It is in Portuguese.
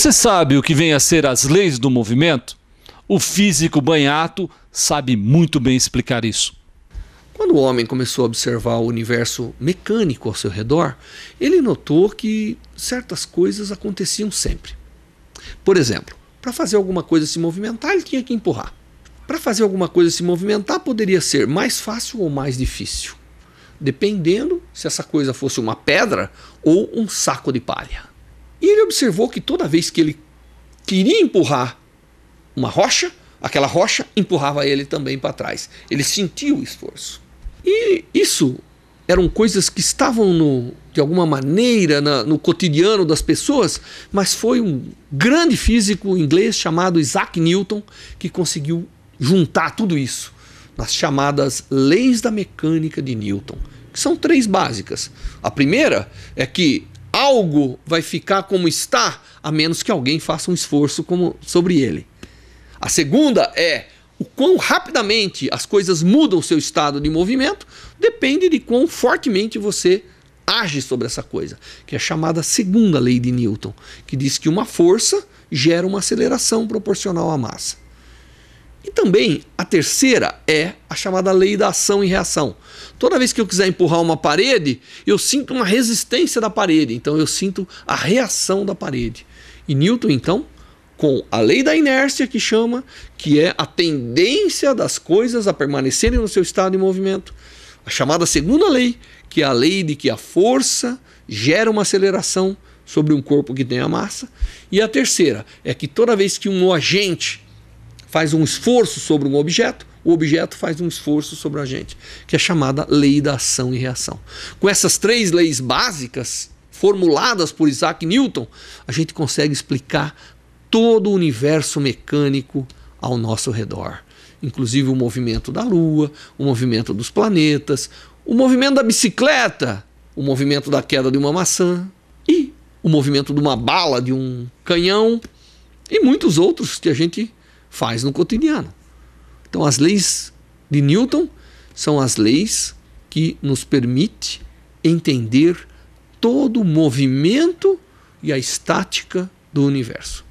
você sabe o que vem a ser as leis do movimento, o físico Banhato sabe muito bem explicar isso. Quando o homem começou a observar o universo mecânico ao seu redor, ele notou que certas coisas aconteciam sempre. Por exemplo, para fazer alguma coisa se movimentar, ele tinha que empurrar. Para fazer alguma coisa se movimentar, poderia ser mais fácil ou mais difícil, dependendo se essa coisa fosse uma pedra ou um saco de palha. E ele observou que toda vez que ele queria empurrar uma rocha, aquela rocha empurrava ele também para trás. Ele sentiu o esforço. E isso eram coisas que estavam no, de alguma maneira na, no cotidiano das pessoas, mas foi um grande físico inglês chamado Isaac Newton que conseguiu juntar tudo isso nas chamadas leis da mecânica de Newton, que são três básicas. A primeira é que algo vai ficar como está, a menos que alguém faça um esforço como, sobre ele. A segunda é o quão rapidamente as coisas mudam o seu estado de movimento, depende de quão fortemente você age sobre essa coisa, que é a chamada segunda lei de Newton, que diz que uma força gera uma aceleração proporcional à massa. E também a terceira é a chamada lei da ação e reação. Toda vez que eu quiser empurrar uma parede, eu sinto uma resistência da parede, então eu sinto a reação da parede. E Newton, então, com a lei da inércia, que chama, que é a tendência das coisas a permanecerem no seu estado de movimento, a chamada segunda lei, que é a lei de que a força gera uma aceleração sobre um corpo que tem a massa, e a terceira é que toda vez que um agente faz um esforço sobre um objeto, o objeto faz um esforço sobre a gente, que é chamada lei da ação e reação. Com essas três leis básicas, formuladas por Isaac Newton, a gente consegue explicar todo o universo mecânico ao nosso redor, inclusive o movimento da Lua, o movimento dos planetas, o movimento da bicicleta, o movimento da queda de uma maçã e o movimento de uma bala, de um canhão e muitos outros que a gente faz no cotidiano. Então, as leis de Newton são as leis que nos permite entender todo o movimento e a estática do universo.